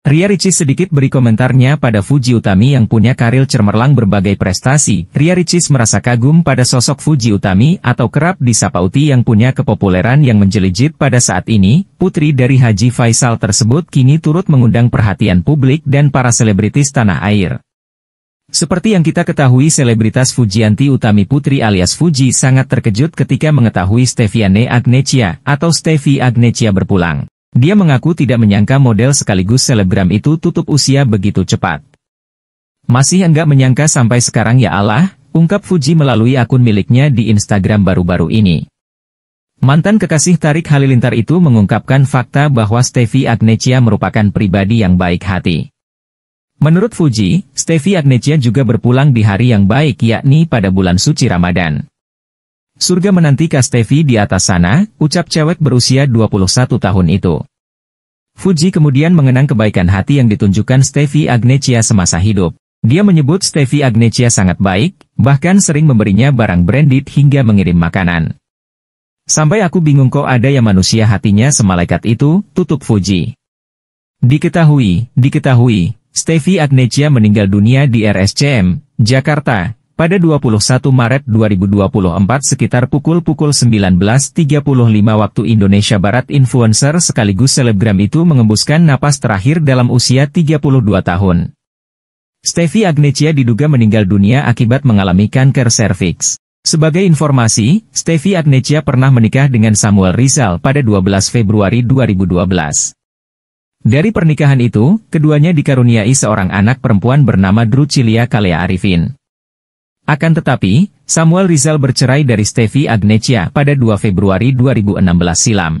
Ria Ricis sedikit beri komentarnya pada Fuji Utami yang punya karir cemerlang berbagai prestasi. Ria Ricis merasa kagum pada sosok Fuji Utami atau kerap disapa Uti yang punya kepopuleran yang menjelijit pada saat ini. Putri dari Haji Faisal tersebut kini turut mengundang perhatian publik dan para selebritis tanah air. Seperti yang kita ketahui selebritas Fujianti Utami Putri alias Fuji sangat terkejut ketika mengetahui Steviane Agnecia atau Stevi Agnecia berpulang. Dia mengaku tidak menyangka model sekaligus selebgram itu tutup usia begitu cepat. Masih enggak menyangka sampai sekarang ya Allah, ungkap Fuji melalui akun miliknya di Instagram baru-baru ini. Mantan kekasih Tarik Halilintar itu mengungkapkan fakta bahwa Stevie Agnesia merupakan pribadi yang baik hati. Menurut Fuji, Stevie Agnesia juga berpulang di hari yang baik yakni pada bulan suci Ramadan. Surga menanti Steffi di atas sana, ucap cewek berusia 21 tahun itu. Fuji kemudian mengenang kebaikan hati yang ditunjukkan Steffi Agnecia semasa hidup. Dia menyebut Steffi Agnecia sangat baik, bahkan sering memberinya barang branded hingga mengirim makanan. Sampai aku bingung kok ada yang manusia hatinya semalaikat itu, tutup Fuji. Diketahui, diketahui, Steffi Agnecia meninggal dunia di RSCM, Jakarta, pada 21 Maret 2024 sekitar pukul-pukul 19.35 waktu Indonesia Barat influencer sekaligus selebgram itu mengembuskan napas terakhir dalam usia 32 tahun. Stevi Agnecia diduga meninggal dunia akibat mengalami kanker serviks. Sebagai informasi, Stevi Agnecia pernah menikah dengan Samuel Rizal pada 12 Februari 2012. Dari pernikahan itu, keduanya dikaruniai seorang anak perempuan bernama Drucilia Kalea Arifin. Akan tetapi, Samuel Rizal bercerai dari Steffi Agnecia pada 2 Februari 2016 silam.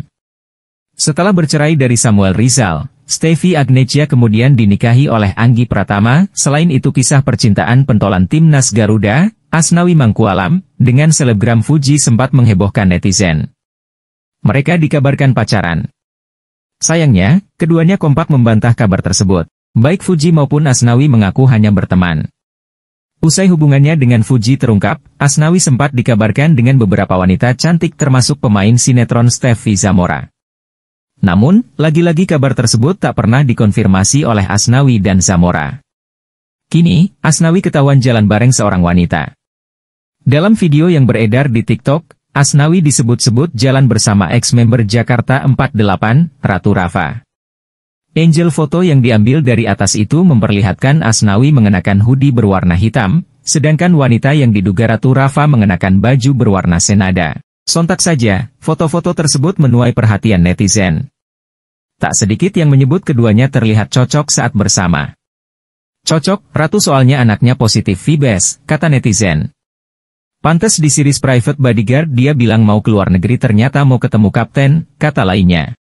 Setelah bercerai dari Samuel Rizal, Steffi Agnecia kemudian dinikahi oleh Anggi Pratama, selain itu kisah percintaan pentolan timnas Garuda, Asnawi Mangkualam, dengan selebgram Fuji sempat menghebohkan netizen. Mereka dikabarkan pacaran. Sayangnya, keduanya kompak membantah kabar tersebut. Baik Fuji maupun Asnawi mengaku hanya berteman. Usai hubungannya dengan Fuji terungkap, Asnawi sempat dikabarkan dengan beberapa wanita cantik termasuk pemain sinetron Steffi Zamora. Namun, lagi-lagi kabar tersebut tak pernah dikonfirmasi oleh Asnawi dan Zamora. Kini, Asnawi ketahuan jalan bareng seorang wanita. Dalam video yang beredar di TikTok, Asnawi disebut-sebut jalan bersama ex-member Jakarta 48, Ratu Rafa. Angel foto yang diambil dari atas itu memperlihatkan Asnawi mengenakan hoodie berwarna hitam, sedangkan wanita yang diduga Ratu Rafa mengenakan baju berwarna senada. Sontak saja, foto-foto tersebut menuai perhatian netizen. Tak sedikit yang menyebut keduanya terlihat cocok saat bersama. Cocok, Ratu soalnya anaknya positif Vibes, kata netizen. Pantes di series Private Bodyguard dia bilang mau keluar negeri ternyata mau ketemu kapten, kata lainnya.